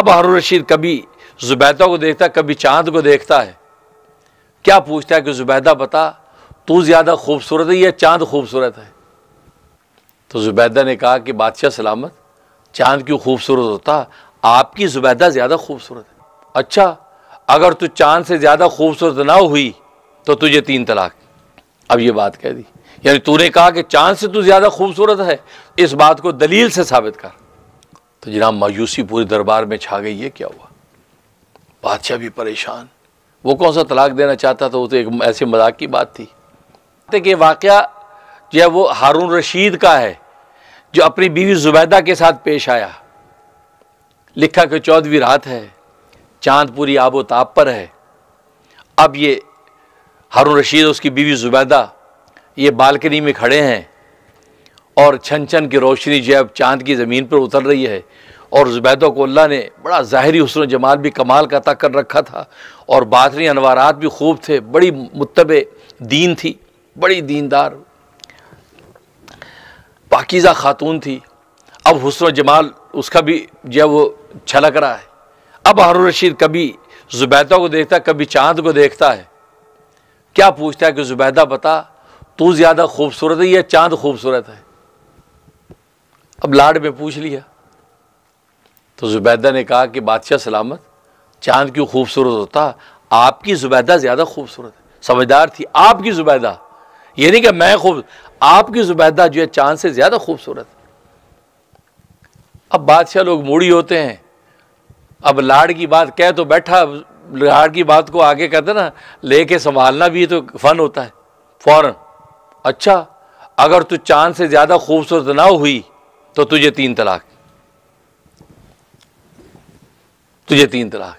अब हारू रशीद कभी जुबैदा को देखता कभी चांद को देखता है क्या पूछता है कि जुबैदा बता तू ज़्यादा खूबसूरत है या चांद खूबसूरत है तो जुबैदा ने कहा कि बादशाह सलामत चांद क्यों खूबसूरत होता आपकी जुबैदा ज़्यादा खूबसूरत है अच्छा अगर तू चांद से ज़्यादा खूबसूरत ना हुई तो तुझे तीन तलाक अब ये बात कह दी यानी तूने कहा कि चांद से तू ज़्यादा खूबसूरत है इस बात को दलील से साबित कर तो जनाब मायूसी पूरे दरबार में छा गई है क्या हुआ बादशाह भी परेशान वो कौन सा तलाक देना चाहता था वो तो एक ऐसे मजाक की बात थी कि वाक़ जो है वो हारून रशीद का है जो अपनी बीवी जुबैदा के साथ पेश आया लिखा कि चौदहवीं रात है चांद पूरी आबो ताप पर है अब ये हारून रशीद उसकी बीवी जुबैदा ये बालकनी में खड़े हैं और छन छन की रोशनी जैब चांद की ज़मीन पर उतर रही है और अल्लाह ने बड़ा ज़ाहरी हसन जमाल भी कमाल का तक कर रखा था और बातरी अनवारात भी खूब थे बड़ी मुतब दीन थी बड़ी दीनदार पाकिज़ा खातून थी अब हसन जमाल उसका भी जो वो छलक रहा है अब हारून रशीद कभी जुबैदा को देखता कभी चांद को देखता है क्या पूछता है कि जुबैदा बता तू ज़्यादा खूबसूरत है या चांद खूबसूरत है अब लाड में पूछ लिया तो जुबैदा ने कहा कि बादशाह सलामत चांद क्यों खूबसूरत होता आपकी जुबैदा ज़्यादा खूबसूरत है समझदार थी आपकी जुबैदा ये नहीं कि मैं खूब आपकी जुबैदा जो है चांद से ज़्यादा खूबसूरत अब बादशाह लोग मूढ़ी होते हैं अब लाड़ की बात कह तो बैठा लाड़ की बात को आगे कहते ना लेके संभालना भी तो फन होता है फौरन अच्छा अगर तू चांद से ज़्यादा खूबसूरत ना हुई तो तुझे तीन तलाक तुझे तीन तलाक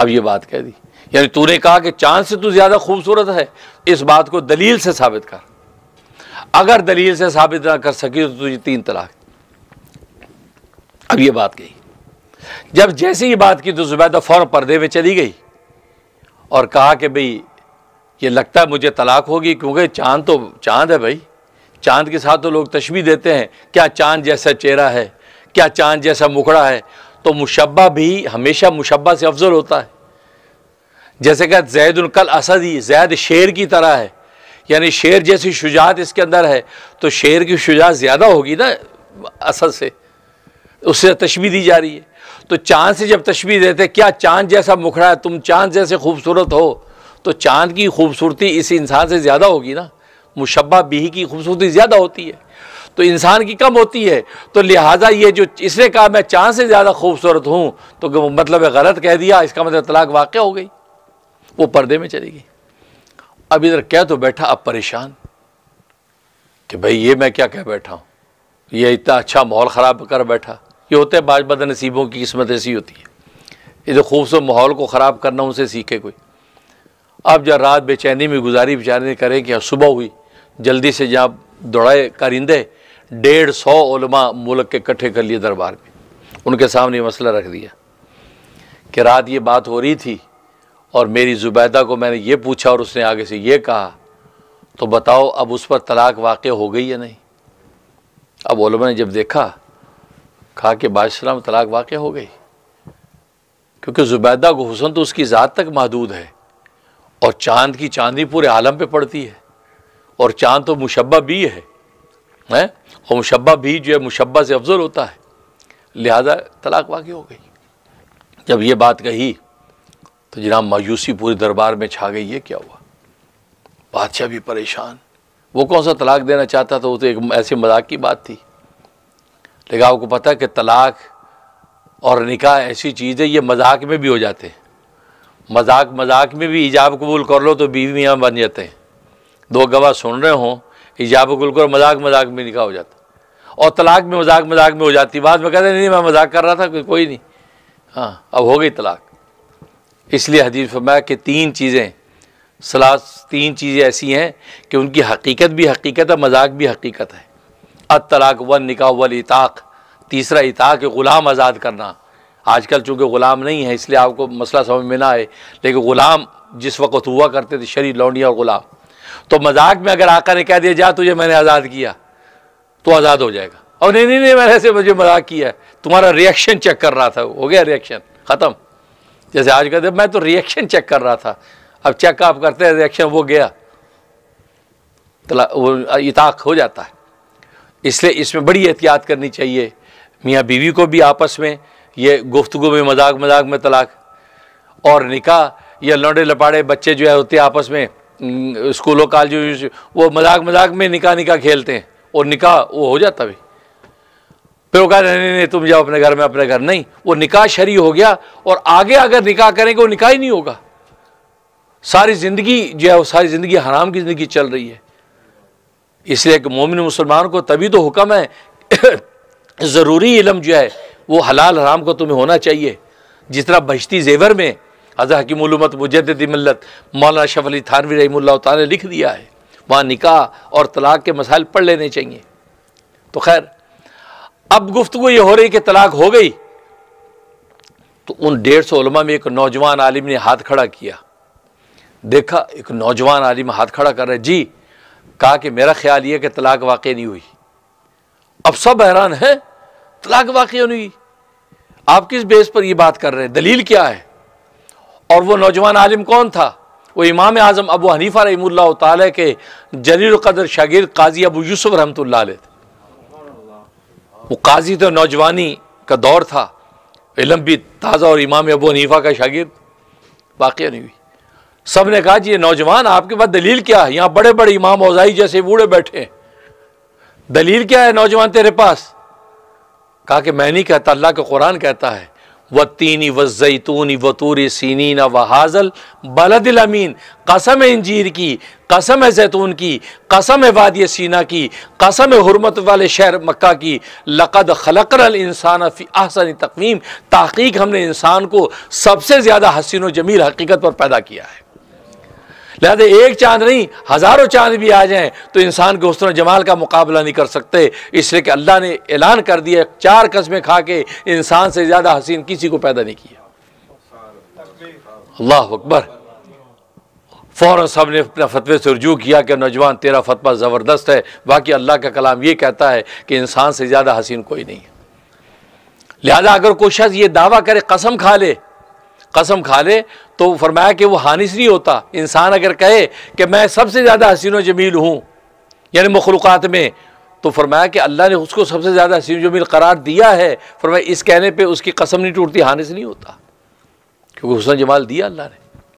अब ये बात कह दी यानी तूने कहा कि चांद से तू ज़्यादा खूबसूरत है इस बात को दलील से साबित कर अगर दलील से साबित ना कर सकी तो तुझे तीन तलाक अब ये बात कही जब जैसे ही बात की तो जुबैदा फ़ौर पर्दे में चली गई और कहा कि भाई ये लगता है मुझे तलाक होगी क्योंकि चांद तो चांद है भाई चांद के साथ तो लोग तशबी देते हैं क्या चांद जैसा चेहरा है क्या चांद जैसा मुखड़ा है तो मुशबा भी हमेशा मुशबा से अफजल होता है जैसे कि जैदुलकल ही जैद शेर की तरह है यानी शेर जैसी शुजात इसके अंदर है तो शेर की शुजात ज़्यादा होगी ना असद से उससे तशबी दी जा रही है तो चांद से जब तशबी देते क्या चांद जैसा मुखड़ा है तुम चांद जैसे खूबसूरत हो तो चांद की खूबसूरती इस इंसान से ज़्यादा होगी ना मुशबा बिही की खूबसूरती ज़्यादा होती है तो इंसान की कम होती है तो लिहाजा ये जो इसने कहा मैं चाँद से ज़्यादा खूबसूरत हूँ तो मतलब गलत कह दिया इसका मतलब तलाक वाक़ हो गई वो पर्दे में चली गई अब इधर कह तो बैठा अब परेशान कि भाई ये मैं क्या कह बैठा हूँ ये इतना अच्छा माहौल ख़राब कर बैठा ये होता है बाज बद नसीबों की किस्मत ऐसी होती है ये जो खूबसूरत माहौल को ख़राब करना उनसे सीखे कोई अब जब रात बेचैनी में गुजारी बेचारे करें कि सुबह हुई जल्दी से जहाँ दौड़ाए कारिंदे डेढ़ सौ उलमा मुल्क के इकट्ठे कर लिए दरबार में उनके सामने मसला रख दिया कि रात ये बात हो रही थी और मेरी जुबैदा को मैंने ये पूछा और उसने आगे से ये कहा तो बताओ अब उस पर तलाक वाक़ हो गई या नहीं अब ओलमा ने जब देखा कहा कि बादशाह में तलाक वाक़ हो गई क्योंकि जुबैदा को हुसन तो उसकी ज़ात तक महदूद है और चांद की चांदी पूरे आलम पे पड़ती है और चाँद तो मुशबा भी है हैं और मुशबा भी जो है मुशबा से अफजल होता है लिहाजा तलाक वाकई हो गई जब ये बात कही तो जनाब मायूसी पूरे दरबार में छा गई ये क्या हुआ बादशाह भी परेशान वो कौन सा तलाक देना चाहता था वो तो एक ऐसे मजाक की बात थी लेकिन आपको पता कि तलाक और निकाह ऐसी चीज़ है ये मजाक में भी हो जाते हैं मजाक मजाक में भी ईजाब कबूल कर लो तो बीवी मियाँ बन जाते हैं दो गवाह सुन रहे हों इजाब गुल को मजाक मजाक में निकाह हो जाता और तलाक में मजाक मजाक में हो जाती बाद में कहते नहीं मैं मजाक कर रहा था कोई, कोई नहीं हाँ अब हो गई तलाक इसलिए हदीस फरमाया कि तीन चीज़ें सलास तीन चीज़ें ऐसी हैं कि उनकी हकीकत भी हकीकत है मजाक भी हकीकत है अत तलाक व निकाह वल इताक तीसरा इताक ग़ुलाम आज़ाद करना आजकल चूँकि ग़ुलाम नहीं है इसलिए आपको मसला समझ में ना आए लेकिन ग़ुलाम जिस वक्त हुआ करते थे शरीर लौंडिया और ग़ुलाम तो मजाक में अगर आका ने कह दिया जा तुझे मैंने आज़ाद किया तो आज़ाद हो जाएगा और नहीं नहीं नहीं मैंने ऐसे मुझे मजाक किया है तुम्हारा रिएक्शन चेक कर रहा था हो गया रिएक्शन ख़त्म जैसे आज कहते मैं तो रिएक्शन चेक कर रहा था अब चेक आप करते हैं रिएक्शन वो गया तला वो इताक हो जाता है इसलिए इसमें बड़ी एहतियात करनी चाहिए मियाँ बीवी को भी आपस में ये गुफ्तु में मजाक मजाक में तलाक और निकाह या लौड़े लपाड़े बच्चे जो है होते आपस में हम्म, स्कूलों कॉलेज वो मजाक मजाक में निका निका खेलते हैं और निका वो हो जाता भी फिर वो कहा नहीं नहीं तुम जाओ अपने घर में अपने घर नहीं वो निकाह शरी हो गया और आगे अगर निकाह करेंगे वो निकाह ही नहीं होगा सारी ज़िंदगी जो है वो सारी ज़िंदगी हराम की ज़िंदगी चल रही है इसलिए एक मोमिन मुसलमान को तभी तो हुक्म है ज़रूरी इलम जो है वो हलाल हराम को तुम्हें होना चाहिए जिस तरह बजती जेवर में अजा हकीमत मुजद मिलत मौलाना शफ अली थानवी रही ने लिख दिया है वहाँ निका और तलाक के मसाइल पढ़ लेने चाहिए तो खैर अब गुफ्तु ये हो रही कि तलाक हो गई तो उन डेढ़ सौ में एक नौजवान आलिम ने हाथ खड़ा किया देखा एक नौजवान आलिम हाथ खड़ा कर रहे जी कहा कि मेरा ख्याल ये कि तलाक वाक़ नहीं हुई अब सब हैरान हैं तलाक वाक़ नहीं हुई आप किस बेस पर यह बात कर रहे हैं दलील क्या है और वो नौजवान आलिम कौन था वो इमाम आज़म अबू हनीफ़ा रही के जलील कदर शागिर काजी अबू यूसुफ रहमत ला थे वो काजी तो नौजवानी का दौर था इलम भी ताज़ा और इमाम अबू हनीफ़ा का शागिर वाक़ नहीं हुई सब ने कहा जी ये नौजवान आपके पास दलील क्या है यहाँ बड़े बड़े इमाम ओजाई जैसे बूढ़े बैठे हैं दलील क्या है नौजवान तेरे पास कहा कि मैं नहीं कहता अल्लाह का कुरान कहता है व तीनी व जैतूनी वतूर सीनिन व हाजल बलदिल अमीन कसम इंजीर की कसम जैतून की कसम वादिय सीना की कसम हरमत वाले शहर मक्का की लक़द खलकर इंसान फ़ी अहसन तकवीम तहकीक हमने इंसान को सबसे ज़्यादा हसीन जमील हकीकत पर पैदा किया है लिहाजा एक चांद नहीं हज़ारों चांद भी आ जाएं तो इंसान के हसन जमाल का मुकाबला नहीं कर सकते इसलिए कि अल्लाह ने ऐलान कर दिया चार कस्में खा के इंसान से ज़्यादा हसीन किसी को पैदा नहीं किया अल्लाह अकबर फ़ौर सब ने अपना फतवे से रजू किया कि नौजवान तेरा फतवा ज़बरदस्त है बाकी अल्लाह का कलाम ये कहता है कि इंसान से ज़्यादा हसीन कोई नहीं है लिहाजा अगर कोई शख्स ये दावा करे कसम खा ले कसम खा ले तो फरमाया कि वो हानिस नहीं होता इंसान अगर कहे कि मैं सबसे ज़्यादा हसीन जमील हूँ यानी मखलूक में तो फरमाया कि अल्लाह ने उसको सबसे ज़्यादा हसीन जमील करार दिया है फरमाया इस कहने पर उसकी कसम नहीं टूटती हानिस नहीं होता क्योंकि हुसन जमाल दिया अल्लाह ने